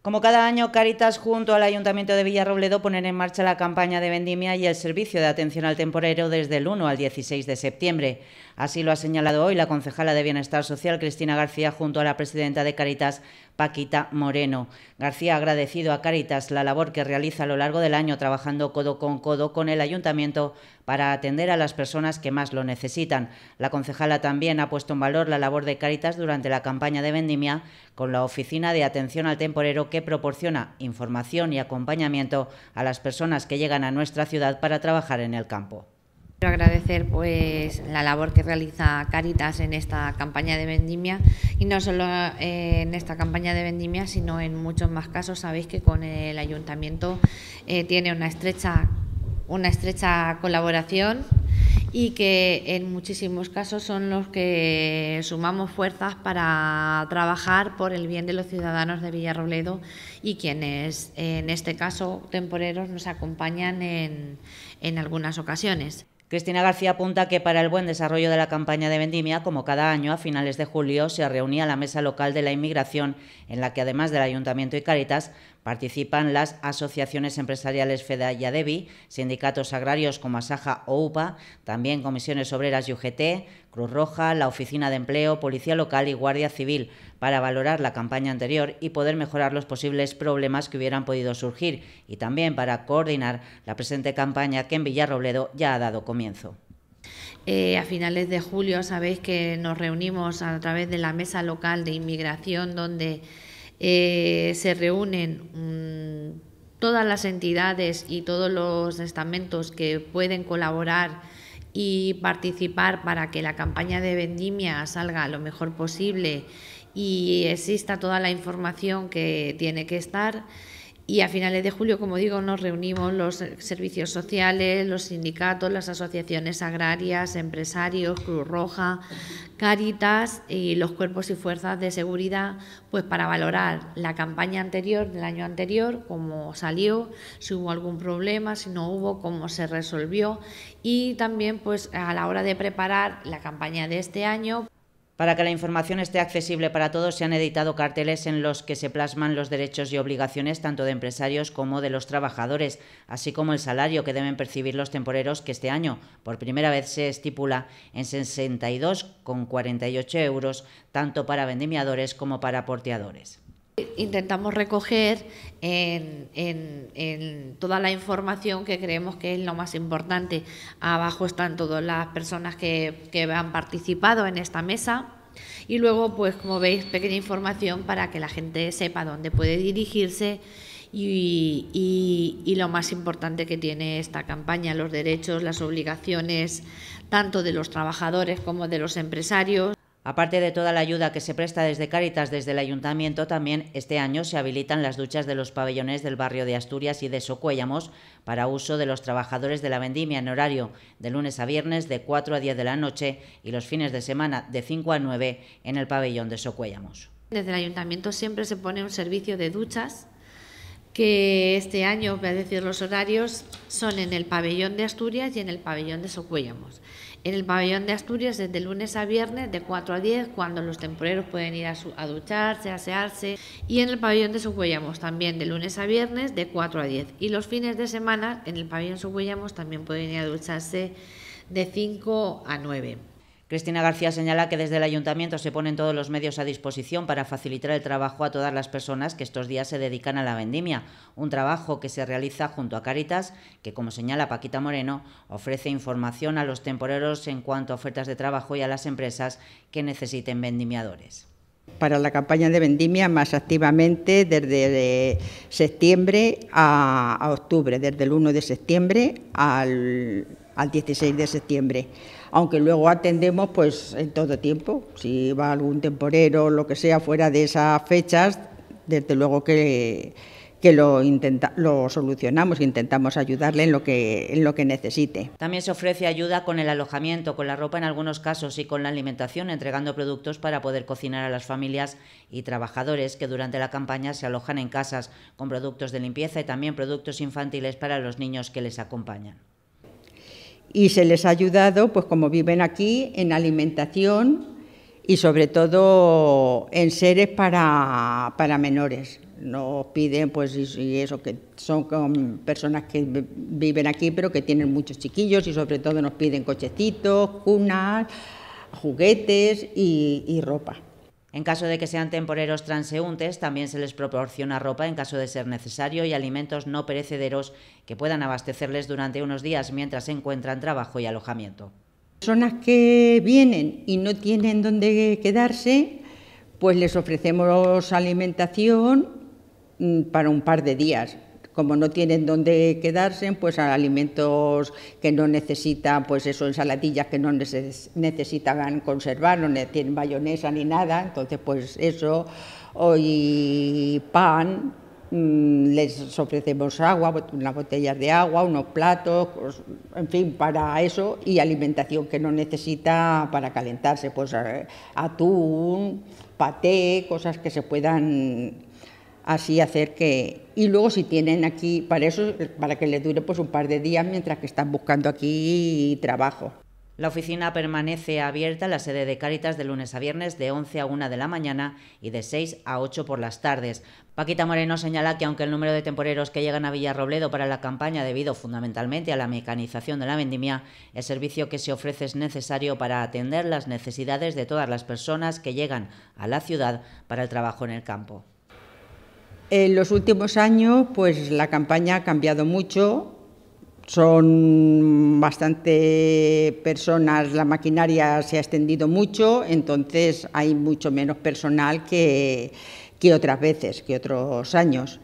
Como cada año, Caritas junto al Ayuntamiento de Villarrobledo ponen en marcha la campaña de vendimia y el servicio de atención al temporero desde el 1 al 16 de septiembre. Así lo ha señalado hoy la concejala de Bienestar Social, Cristina García, junto a la presidenta de Caritas, Paquita Moreno. García ha agradecido a Caritas la labor que realiza a lo largo del año trabajando codo con codo con el Ayuntamiento para atender a las personas que más lo necesitan. La concejala también ha puesto en valor la labor de Caritas durante la campaña de vendimia con la Oficina de Atención al Temporero que proporciona información y acompañamiento a las personas que llegan a nuestra ciudad para trabajar en el campo. Quiero agradecer pues, la labor que realiza Caritas en esta campaña de vendimia y no solo eh, en esta campaña de vendimia, sino en muchos más casos. Sabéis que con el ayuntamiento eh, tiene una estrecha, una estrecha colaboración y que en muchísimos casos son los que sumamos fuerzas para trabajar por el bien de los ciudadanos de Villarrobledo y quienes, en este caso, temporeros, nos acompañan en, en algunas ocasiones. Cristina García apunta que para el buen desarrollo de la campaña de vendimia, como cada año a finales de julio se reunía la mesa local de la inmigración, en la que además del Ayuntamiento y Caritas participan las asociaciones empresariales FEDA y ADEBI, sindicatos agrarios como Asaja o UPA, también comisiones obreras y UGT, Roja, la Oficina de Empleo, Policía Local y Guardia Civil para valorar la campaña anterior y poder mejorar los posibles problemas que hubieran podido surgir y también para coordinar la presente campaña que en Villarrobledo ya ha dado comienzo. Eh, a finales de julio sabéis que nos reunimos a través de la mesa local de inmigración donde eh, se reúnen mm, todas las entidades y todos los estamentos que pueden colaborar y participar para que la campaña de vendimia salga lo mejor posible y exista toda la información que tiene que estar. Y a finales de julio, como digo, nos reunimos los servicios sociales, los sindicatos, las asociaciones agrarias, empresarios, Cruz Roja, Caritas y los cuerpos y fuerzas de seguridad, pues para valorar la campaña anterior, del año anterior, cómo salió, si hubo algún problema, si no hubo, cómo se resolvió y también pues a la hora de preparar la campaña de este año para que la información esté accesible para todos, se han editado carteles en los que se plasman los derechos y obligaciones tanto de empresarios como de los trabajadores, así como el salario que deben percibir los temporeros que este año por primera vez se estipula en 62,48 euros, tanto para vendimiadores como para porteadores. Intentamos recoger toda la información que creemos que es lo más importante. Abajo están todas las personas que, han participado en esta mesa. Y luego, pues como veis, pequeña información para que la gente sepa dónde puede dirigirse y, lo más importante que tiene esta campaña, los derechos, las obligaciones, tanto de los trabajadores como de los empresarios. Aparte de toda la ayuda que se presta desde Cáritas, desde el ayuntamiento, también este año se habilitan las duchas de los pabellones del barrio de Asturias y de Socuéllamos para uso de los trabajadores de la vendimia en horario de lunes a viernes de 4 a 10 de la noche y los fines de semana de 5 a 9 en el pabellón de Socuéllamos. Desde el ayuntamiento siempre se pone un servicio de duchas que este año, voy a decir los horarios, son en el pabellón de Asturias y en el pabellón de Socuellamos. En el pabellón de Asturias desde lunes a viernes de 4 a 10, cuando los temporeros pueden ir a, ducharse, a asearse. Y en el pabellón de Socuellamos también de lunes a viernes de 4 a 10. Y los fines de semana en el pabellón Socuellamos también pueden ir a ducharse de 5 a 9. Cristina García señala que desde el ayuntamiento se ponen todos los medios a disposición para facilitar el trabajo a todas las personas que estos días se dedican a la vendimia, un trabajo que se realiza junto a Caritas, que como señala Paquita Moreno, ofrece información a los temporeros en cuanto a ofertas de trabajo y a las empresas que necesiten vendimiadores. Para la campaña de vendimia más activamente desde eh, septiembre a, octubre, desde el 1 de septiembre al, al 16 de septiembre aunque luego atendemos pues en todo tiempo, si va algún temporero, o lo que sea, fuera de esas fechas, desde luego que, lo, solucionamos lo solucionamos, intentamos ayudarle en lo, en lo que necesite. También se ofrece ayuda con el alojamiento, con la ropa en algunos casos y con la alimentación, entregando productos para poder cocinar a las familias y trabajadores que durante la campaña se alojan en casas con productos de limpieza y también productos infantiles para los niños que les acompañan y se les ha ayudado, pues como viven aquí, en alimentación y sobre todo en seres para, menores. Nos piden, pues, eso, que son personas que viven aquí, pero que tienen muchos chiquillos y sobre todo nos piden cochecitos, cunas, juguetes y ropa. En caso de que sean temporeros transeúntes, también se les proporciona ropa en caso de ser necesario y alimentos no perecederos que puedan abastecerles durante unos días mientras encuentran trabajo y alojamiento. Personas que vienen y no tienen dónde quedarse, pues les ofrecemos alimentación mm, para un par de días, como no tienen dónde quedarse, pues alimentos que no necesitan, pues eso, ensaladillas que no necesitan conservar, no tienen mayonesa ni nada, entonces pues eso, hoy pan, mm, les ofrecemos agua, unas botellas de agua, unos platos, en fin, para eso, y alimentación que no necesita para calentarse, pues eh, atún, paté, cosas que se puedan así hacer que... Y luego si tienen aquí, para eso, para que les dure pues un par de días mientras que están buscando aquí trabajo. La oficina permanece abierta la sede de Cáritas de lunes a viernes de 11 a 1 de la mañana y de 6 a 8 por las tardes. Paquita Moreno señala que aunque el número de temporeros que llegan a Villarrobledo para la campaña debido fundamentalmente a la mecanización de la vendimia, el servicio que se ofrece es necesario para atender las necesidades de todas las personas que llegan a la ciudad para el trabajo en el campo. En los últimos años, pues la campaña ha cambiado mucho. Son bastante personas, la maquinaria se ha extendido mucho, entonces hay mucho menos personal que, que otras veces, que otros años.